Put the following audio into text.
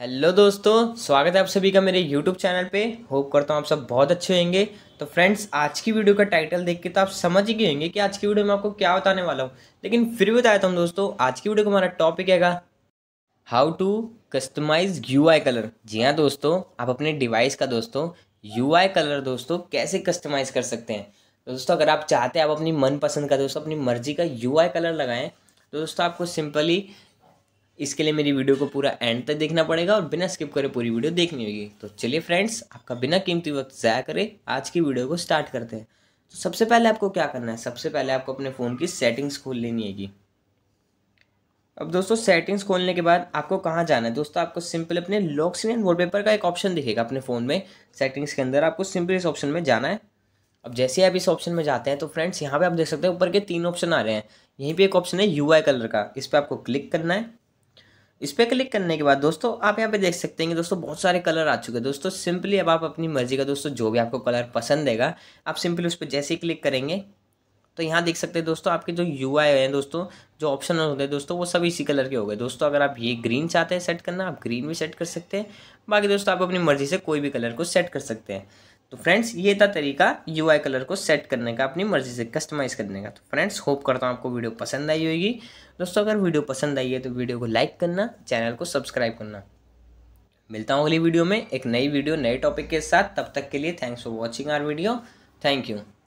hello दोस्तों स्वागत है आप सभी का मेरे यूट्यूब चैनल पे होप करता हूँ आप सब बहुत अच्छे होंगे तो फ्रेंड्स आज की वीडियो का टाइटल देख के तो आप समझ ही गए होंगे कि आज की वीडियो में आपको क्या बताने वाला हूँ लेकिन फिर भी बताया था दोस्तों आज की वीडियो का हमारा टॉपिक हैगा how to customise you colour जी हाँ दोस्तों आप अपने डिवाइस का दोस्तों यू कलर दोस्तों कैसे कस्टमाइज़ कर सकते हैं तो दोस्तों अगर आप चाहते हैं आप अपनी मनपसंद का दोस्तों अपनी मर्जी का यू कलर लगाएँ तो दोस्तों आपको सिंपली इसके लिए मेरी वीडियो को पूरा एंड तक देखना पड़ेगा और बिना स्किप करे पूरी वीडियो देखनी होगी तो चलिए फ्रेंड्स आपका बिना कीमती वक्त ज़ाया करे आज की वीडियो को स्टार्ट करते हैं तो सबसे पहले आपको क्या करना है सबसे पहले आपको अपने फ़ोन की सेटिंग्स खोल लेनी होगी अब दोस्तों सेटिंग्स खोलने के बाद आपको कहाँ जाना है दोस्तों आपको सिंपल अपने लॉक स्क्रीन वॉलपेपर का एक ऑप्शन दिखेगा अपने फ़ोन में सेटिंग्स के अंदर आपको सिंपल इस ऑप्शन में जाना है अब जैसे आप इस ऑप्शन में जाते हैं तो फ्रेंड्स यहाँ पे आप देख सकते हैं ऊपर के तीन ऑप्शन आ रहे हैं यहीं पे एक ऑप्शन है यूआई कलर का इस पर आपको क्लिक करना है इस पर क्लिक करने के बाद दोस्तों आप यहाँ पे देख सकते हैं कि दोस्तों बहुत सारे कलर आ चुके हैं दोस्तों सिंपली अब आप अपनी मर्जी का दोस्तों जो भी आपको कलर पसंद देगा आप सिंपली उस पर जैसे ही क्लिक करेंगे तो यहाँ देख सकते हैं दोस्तों आपके जो यू आई हैं दोस्तों जो ऑप्शन होते हैं दोस्तों वो सब इसी कलर के हो गए दोस्तों अगर आप ये ग्रीन चाहते हैं सेट करना आप ग्रीन भी सेट कर सकते हैं बाकी दोस्तों आप अपनी मर्जी से कोई भी कलर को सेट कर सकते हैं तो फ्रेंड्स ये था तरीका यू आई कलर को सेट करने का अपनी मर्जी से कस्टमाइज़ करने का तो फ्रेंड्स होप करता हूँ आपको वीडियो पसंद आई होगी दोस्तों अगर वीडियो पसंद आई है तो वीडियो को लाइक करना चैनल को सब्सक्राइब करना मिलता हूँ अगली वीडियो में एक नई वीडियो नए टॉपिक के साथ तब तक के लिए thanks for watching our video thank you